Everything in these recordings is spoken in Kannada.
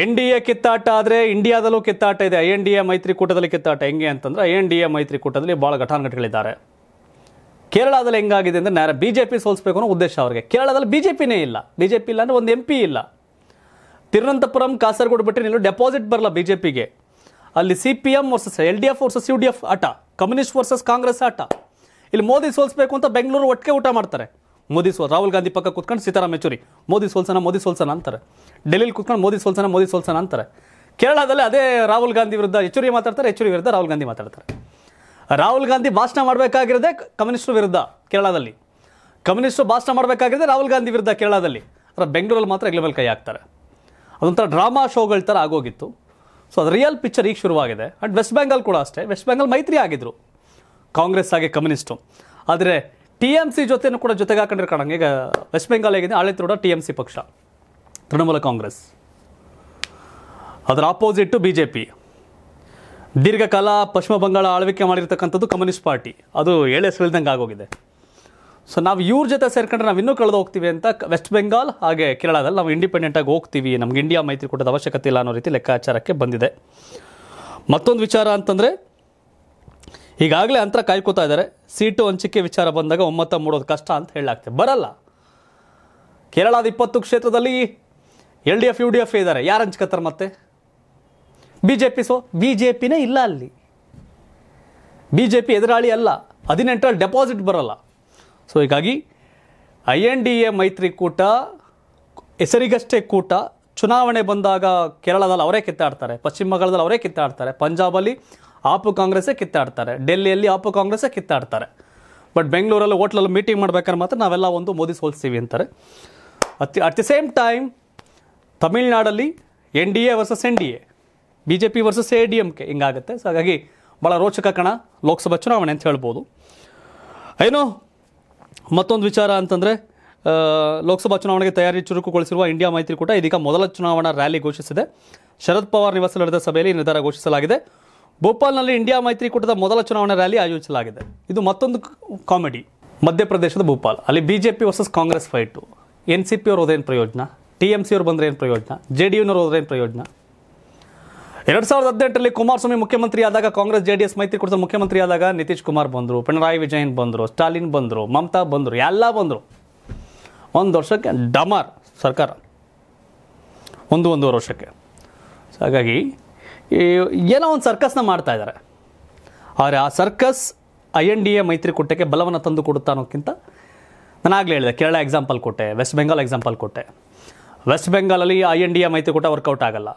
ಎನ್ ಡಿ ಎ ಕಿತ್ತಾಟ ಆದರೆ ಇಂಡಿಯಾದಲ್ಲೂ ಕಿತ್ತಾಟ ಇದೆ ಐ ಎನ್ ಡಿ ಎ ಮೈತ್ರಿಕೂಟದಲ್ಲಿ ಕಿತ್ತಾಟ ಹೆಂಗೆ ಅಂತಂದರೆ ಐ ಎನ್ ಡಿ ಎ ಮೈತ್ರಿಕೂಟದಲ್ಲಿ ಭಾಳ ಘಟಾನುಘಟಿಗಳಿದ್ದಾರೆ ಕೇರಳದಲ್ಲಿ ಹೆಂಗಾಗಿದೆ ಅಂದರೆ ನೇರ ಬಿ ಜೆ ಪಿ ಸೋಲಿಸಬೇಕು ಅನ್ನೋ ಉದ್ದೇಶ ಅವರಿಗೆ ಕೇರಳದಲ್ಲಿ ಬಿ ಜೆ ಪಿನೇ ಇಲ್ಲ ಬಿ ಜೆ ಪಿ ಇಲ್ಲ ಅಂದರೆ ಒಂದು ಎಂ ಪಿ ಇಲ್ಲ ತಿರುವನಂತಪುರಂ ಕಾಸರಗೋಡು ಬಿಟ್ಟರೆ ನೀನು ಡೆಪಾಸಿಟ್ ಬರಲ್ಲ ಬಿ ಜೆ ಪಿಗೆ ಅಲ್ಲಿ C P M versus L D F versus U D F ಆಟ ಕಮ್ಯುನಿಸ್ಟ್ ವರ್ಸಸ್ ಕಾಂಗ್ರೆಸ್ ಆಟ ಇಲ್ಲಿ ಮೋದಿ ಸೋಲಿಸಬೇಕು ಅಂತ ಬೆಂಗಳೂರು ಒಟ್ಟಿಗೆ ಊಟ ಮಾಡ್ತಾರೆ ಮೋದಿ ಸೋಲ್ ರಾಹುಲ್ ಗಾಂಧಿ ಪಕ್ಕ ಕುತ್ಕೊಂಡು ಸೀತಾರಾಮ್ ಯೆಚೂರಿ ಮೋದಿ ಸೋಲ್ಸನ ಮೋದಿ ಸೋಲ್ಸನ ಅಂತಾರೆ ಡೆಲ್ಲಿಲಿ ಕೂತ್ಕೊಂಡು ಮೋದಿ ಸೋಲ್ಸನ ಮೋದಿ ಸೋಲ್ಸನ ಅಂತಾರೆ ಕೇರಳದಲ್ಲಿ ಅದೇ ರಾಹುಲ್ ಗಾಂಧಿ ವಿರುದ್ಧ ಯೆಚೂರಿ ಮಾತಾಡ್ತಾರೆ ಯೆಚೂರಿ ವಿರುದ್ಧ ರಾಹುಲ್ ಗಾಂಧಿ ಮಾತಾಡ್ತಾರೆ ರಾಹುಲ್ ಗಾಂಧಿ ಭಾಷಣ ಮಾಡಬೇಕಾಗಿರೋದೆ ಕಮ್ಯುನಿಸ್ಟ್ರ ವಿರುದ್ಧ ಕೇರಳದಲ್ಲಿ ಕಮ್ಯುನಿಸ್ಟ್ರು ಭಾಷಣ ಮಾಡಬೇಕಾಗಿರೋದೆ ರಾಹುಲ್ ಗಾಂಧಿ ವಿರುದ್ಧ ಕೇರಳದಲ್ಲಿ ಅದರ ಬೆಂಗಳೂರಲ್ಲಿ ಮಾತ್ರ ಎಗ್ಲೆಬಲ್ ಕೈ ಹಾಕ್ತಾರೆ ಅದೊಂಥರ ಡ್ರಾಮಾ ಶೋಗಳ ಥರ ಆಗೋಗಿತ್ತು ಸೊ ಅದು ರಿಯಲ್ ಪಿಕ್ಚರ್ ಈಗ ಶುರುವಾಗಿದೆ ಆ್ಯಂಡ್ ವೆಸ್ಟ್ ಬೆಂಗಾಲ್ ಕೂಡ ಅಷ್ಟೇ ವೆಸ್ಟ್ ಬೆಂಗಾಲ್ ಮೈತ್ರಿ ಆಗಿದ್ದರು ಕಾಂಗ್ರೆಸ್ ಹಾಗೆ ಕಮ್ಯುನಿಸ್ಟು ಆದರೆ ಟಿ ಎಮ್ ಸಿ ಜೊತೆನೂ ಕೂಡ ಜೊತೆಗೆ ಹಾಕೊಂಡಿರ್ಕೊಳ್ಳೋಂಗೆ ಈಗ ವೆಸ್ಟ್ ಬೆಂಗಾಲ್ ಹೇಗಿದೆ ಆಳಿತಿರೋಡ ಟಿ ಎಮ್ ಸಿ ಪಕ್ಷ ತೃಣಮೂಲ ಕಾಂಗ್ರೆಸ್ ಅದರ ಆಪೋಸಿಟ್ ಬಿ ಜೆ ಪಿ ದೀರ್ಘಕಾಲ ಪಶ್ಚಿಮ ಬಂಗಾಳ ಆಳ್ವಿಕೆ ಮಾಡಿರ್ತಕ್ಕಂಥದ್ದು ಕಮ್ಯುನಿಸ್ಟ್ ಪಾರ್ಟಿ ಅದು ಎಳೆ ಸೆಳಿದಂಗೆ ಆಗೋಗಿದೆ ಸೊ ನಾವು ಇವ್ರ ಜೊತೆ ಸೇರ್ಕೊಂಡ್ರೆ ನಾವು ಇನ್ನೂ ಕಳೆದು ಹೋಗ್ತೀವಿ ಅಂತ ವೆಸ್ಟ್ ಬೆಂಗಾಲ್ ಹಾಗೆ ಕೇರಳದಲ್ಲಿ ನಾವು ಇಂಡಿಪೆಂಡೆಂಟಾಗಿ ಹೋಗ್ತೀವಿ ನಮ್ಗೆ ಇಂಡಿಯಾ ಮೈತ್ರಿಕೂಟದ ಅವಶ್ಯಕತೆ ಇಲ್ಲ ಅನ್ನೋ ರೀತಿ ಲೆಕ್ಕಾಚಾರಕ್ಕೆ ಬಂದಿದೆ ಮತ್ತೊಂದು ವಿಚಾರ ಅಂತಂದರೆ ಈಗಾಗಲೇ ಅಂತರ ಕಾಯ್ಕೋತಾ ಇದ್ದಾರೆ ಸೀಟು ಹಂಚಿಕೆ ವಿಚಾರ ಬಂದಾಗ ಒಮ್ಮತ ಮೂಡೋದು ಕಷ್ಟ ಅಂತ ಹೇಳಲಾಗ್ತದೆ ಬರಲ್ಲ ಕೇರಳದ ಇಪ್ಪತ್ತು ಕ್ಷೇತ್ರದಲ್ಲಿ L D F U D F ಇದ್ದಾರೆ ಯಾರು ಹಂಚ್ಕೋತಾರೆ ಮತ್ತೆ B J P so B J ಪಿನೇ ಇಲ್ಲ ಅಲ್ಲಿ ಬಿ ಜೆ ಪಿ ಎದುರಾಳಿ ಅಲ್ಲ ಹದಿನೆಂಟರಲ್ಲಿ ಡೆಪಾಸಿಟ್ ಬರೋಲ್ಲ ಸೊ ಹೀಗಾಗಿ ಐ ಎನ್ ಡಿ ಎ ಮೈತ್ರಿಕೂಟ ಹೆಸರಿಗಷ್ಟೇ ಕೂಟ ಚುನಾವಣೆ ಬಂದಾಗ ಕೇರಳದಲ್ಲಿ ಅವರೇ ಕಿತ್ತಾಡ್ತಾರೆ ಪಶ್ಚಿಮ ಬಂಗಾಳದಲ್ಲಿ ಅವರೇ ಕಿತ್ತಾಡ್ತಾರೆ ಪಂಜಾಬಲ್ಲಿ ಆಪು ಕಾಂಗ್ರೆಸ್ಸೇ ಕಿತ್ತಾಡ್ತಾರೆ ಡೆಲ್ಲಿಯಲ್ಲಿ ಆಪು ಕಾಂಗ್ರೆಸ್ಸೇ ಕಿತ್ತಾಡ್ತಾರೆ ಬಟ್ ಬೆಂಗಳೂರಲ್ಲಿ ಹೋಟ್ಲಲ್ಲಿ ಮೀಟಿಂಗ್ ಮಾಡ್ಬೇಕಾದ್ರೆ ಮಾತ್ರ ನಾವೆಲ್ಲ ಒಂದು ಮೋದಿ ಸೋಲಿಸ್ತೀವಿ ಅಂತಾರೆ ಅತಿ ಅಟ್ ದಿ ಸೇಮ್ ಟೈಮ್ ತಮಿಳ್ನಾಡಲ್ಲಿ N D A versus N D A B J P versus A D M K ಹಿಂಗಾಗುತ್ತೆ ಸೊ ಹಾಗಾಗಿ ಭಾಳ ರೋಚಕ ಕಣ ಲೋಕಸಭಾ ಚುನಾವಣೆ ಅಂತ ಹೇಳ್ಬೋದು ಏನು ಮತ್ತೊಂದು ವಿಚಾರ ಅಂತಂದರೆ ಲೋಕಸಭಾ ಚುನಾವಣೆಗೆ ತಯಾರಿ ಚುರುಕುಗೊಳಿಸಿರುವ ಇಂಡಿಯಾ ಮೈತ್ರಿಕೂಟ ಇದೀಗ ಮೊದಲ ಚುನಾವಣಾ ರ್ಯಾಲಿ ಘೋಷಿಸಿದೆ ಶರದ್ ಪವಾರ್ ನಿವಾಸ ನಡೆದ ಸಭೆಯಲ್ಲಿ ನಿರ್ಧಾರ ಘೋಷಿಸಲಾಗಿದೆ ಭೋಪಾಲ್ನಲ್ಲಿ ಇಂಡಿಯಾ ಮೈತ್ರಿಕೂಟದ ಮೊದಲ ಚುನಾವಣಾ ರ್ಯಾಲಿ ಆಯೋಜಿಸಲಾಗಿದೆ ಇದು ಮತ್ತೊಂದು ಕಾಮಿಡಿ ಮಧ್ಯಪ್ರದೇಶದ ಭೋಪಾಲ್ ಅಲ್ಲಿ B J P versus Congress fight N C P ಅವ್ರು ಹೋದೇನು ಪ್ರಯೋಜನ ಟಿ ಎಮ್ ಸಿ ಅವ್ರು ಬಂದರೆ ಏನು ಪ್ರಯೋಜನ ಜೆ ಡಿ ಯುನವ್ರು ಹೋದ್ರೆ ಪ್ರಯೋಜನ ಎರಡು ಸಾವಿರದ ಹದಿನೆಂಟರಲ್ಲಿ ಕುಮಾರಸ್ವಾಮಿ ಮುಖ್ಯಮಂತ್ರಿ ಆದಾಗ ಕಾಂಗ್ರೆಸ್ ಜೆ ಡಿ ಎಸ್ ಮೈತ್ರಿಕೂಟದ ಮುಖ್ಯಮಂತ್ರಿ ಆದಾಗ ನಿತೀಶ್ ಕುಮಾರ್ ಬಂದರು ಪಿಣರಾಯಿ ವಿಜಯನ್ ಬಂದರು ಸ್ಟಾಲಿನ್ ಬಂದರು ಮಮತಾ ಬಂದರು ಎಲ್ಲ ಬಂದರು ಒಂದು ವರ್ಷಕ್ಕೆ ಡಮರ್ ಸರ್ಕಾರ ಒಂದು ಒಂದೂವರೆ ವರ್ಷಕ್ಕೆ ಹಾಗಾಗಿ ಏನೋ ಒಂದು ಸರ್ಕಸ್ನ ಮಾಡ್ತಾ ಇದ್ದಾರೆ ಆದರೆ ಆ circus I N D A ಮೈತ್ರಿಕೂಟಕ್ಕೆ ಬಲವನ್ನು ತಂದು ಕೊಡುತ್ತಾ ಅನ್ನೋಕ್ಕಿಂತ ನಾನು ಆಗಲೇ ಹೇಳಿದೆ ಕೇರಳ ಎಕ್ಸಾಂಪಲ್ ಕೊಟ್ಟೆ ವೆಸ್ಟ್ ಬೆಂಗಾಲ್ ಎಕ್ಸಾಂಪಲ್ ಕೊಟ್ಟೆ ವೆಸ್ಟ್ ಬೆಂಗಾಲಲ್ಲಿ ಐ ಎನ್ ಡಿ ಎ ಮೈತ್ರಿಕೂಟ ವರ್ಕೌಟ್ ಆಗಲ್ಲ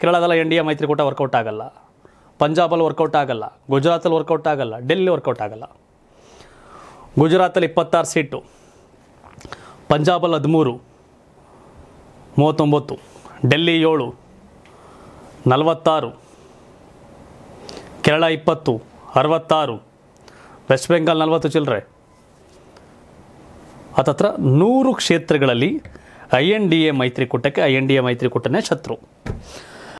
ಕೇರಳದಲ್ಲಿ ಐ ಎನ್ ಡಿ ಎ ಮೈತ್ರಿಕೂಟ ವರ್ಕೌಟ್ ಆಗಲ್ಲ ಪಂಜಾಬಲ್ಲಿ ವರ್ಕೌಟ್ ಆಗಲ್ಲ ಗುಜರಾತಲ್ಲಿ ವರ್ಕೌಟ್ ಆಗಲ್ಲ ಡೆಲ್ಲಿ ವರ್ಕೌಟ್ ಆಗಲ್ಲ ಗುಜರಾತಲ್ಲಿ ಇಪ್ಪತ್ತಾರು ಸೀಟು ಪಂಜಾಬಲ್ಲಿ ಹದಿಮೂರು ಮೂವತ್ತೊಂಬತ್ತು ಡೆಲ್ಲಿ ಏಳು ನಲವತ್ತಾರು ಕೇರಳ ಇಪ್ಪತ್ತು ಅರವತ್ತಾರು ವೆಸ್ಟ್ ಬೆಂಗಾಲ್ ನಲವತ್ತು ಚಿಲ್ಲರೆ ಹತ್ತತ್ರ ನೂರು ಕ್ಷೇತ್ರಗಳಲ್ಲಿ ಐ ಎನ್ ಡಿ ಎ ಮೈತ್ರಿಕೂಟಕ್ಕೆ ಐ ಎನ್ ಡಿ ಎ ಮೈತ್ರಿಕೂಟನೇ ಶತ್ರು